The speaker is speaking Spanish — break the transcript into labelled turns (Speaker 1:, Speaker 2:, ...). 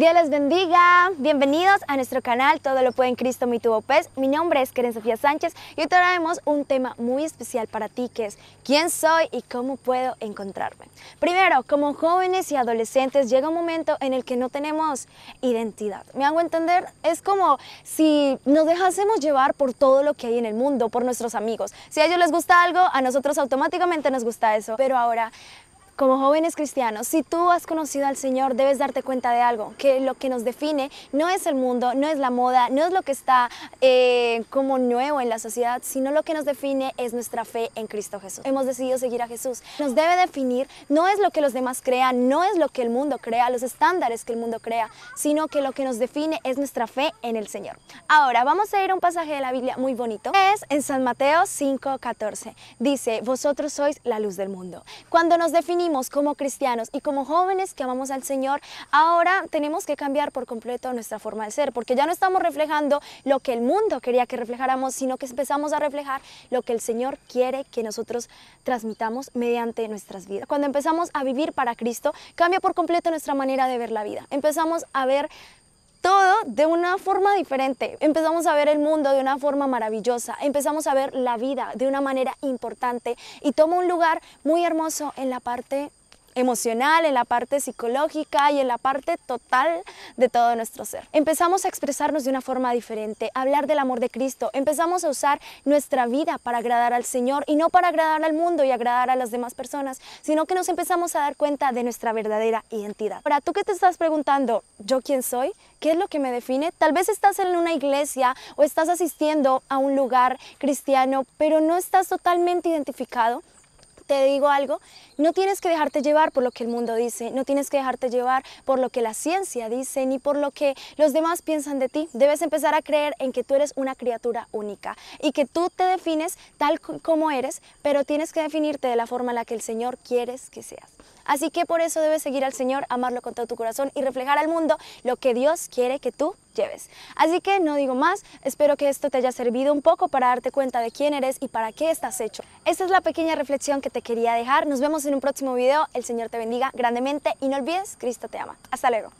Speaker 1: Dios les bendiga. Bienvenidos a nuestro canal Todo lo puede en Cristo, mi tubo pez. Mi nombre es Keren Sofía Sánchez y hoy traemos un tema muy especial para ti que es ¿Quién soy y cómo puedo encontrarme? Primero, como jóvenes y adolescentes llega un momento en el que no tenemos identidad. ¿Me hago entender? Es como si nos dejásemos llevar por todo lo que hay en el mundo, por nuestros amigos. Si a ellos les gusta algo, a nosotros automáticamente nos gusta eso. Pero ahora, como jóvenes cristianos, si tú has conocido al Señor, debes darte cuenta de algo, que lo que nos define no es el mundo, no es la moda, no es lo que está eh, como nuevo en la sociedad, sino lo que nos define es nuestra fe en Cristo Jesús. Hemos decidido seguir a Jesús. Nos debe definir, no es lo que los demás crean, no es lo que el mundo crea, los estándares que el mundo crea, sino que lo que nos define es nuestra fe en el Señor. Ahora, vamos a ir a un pasaje de la Biblia muy bonito. Es en San Mateo 5.14. Dice, vosotros sois la luz del mundo. Cuando nos definimos, como cristianos y como jóvenes que amamos al Señor, ahora tenemos que cambiar por completo nuestra forma de ser, porque ya no estamos reflejando lo que el mundo quería que reflejáramos, sino que empezamos a reflejar lo que el Señor quiere que nosotros transmitamos mediante nuestras vidas. Cuando empezamos a vivir para Cristo, cambia por completo nuestra manera de ver la vida. Empezamos a ver todo de una forma diferente. Empezamos a ver el mundo de una forma maravillosa, empezamos a ver la vida de una manera importante y toma un lugar muy hermoso en la parte emocional, en la parte psicológica y en la parte total de todo nuestro ser. Empezamos a expresarnos de una forma diferente, a hablar del amor de Cristo, empezamos a usar nuestra vida para agradar al Señor y no para agradar al mundo y agradar a las demás personas, sino que nos empezamos a dar cuenta de nuestra verdadera identidad. Ahora, tú qué te estás preguntando, ¿yo quién soy? ¿Qué es lo que me define? Tal vez estás en una iglesia o estás asistiendo a un lugar cristiano, pero no estás totalmente identificado te digo algo, no tienes que dejarte llevar por lo que el mundo dice, no tienes que dejarte llevar por lo que la ciencia dice, ni por lo que los demás piensan de ti. Debes empezar a creer en que tú eres una criatura única y que tú te defines tal como eres, pero tienes que definirte de la forma en la que el Señor quieres que seas. Así que por eso debes seguir al Señor, amarlo con todo tu corazón y reflejar al mundo lo que Dios quiere que tú lleves. Así que no digo más, espero que esto te haya servido un poco para darte cuenta de quién eres y para qué estás hecho. Esta es la pequeña reflexión que te quería dejar. Nos vemos en un próximo video. El Señor te bendiga grandemente y no olvides, Cristo te ama. Hasta luego.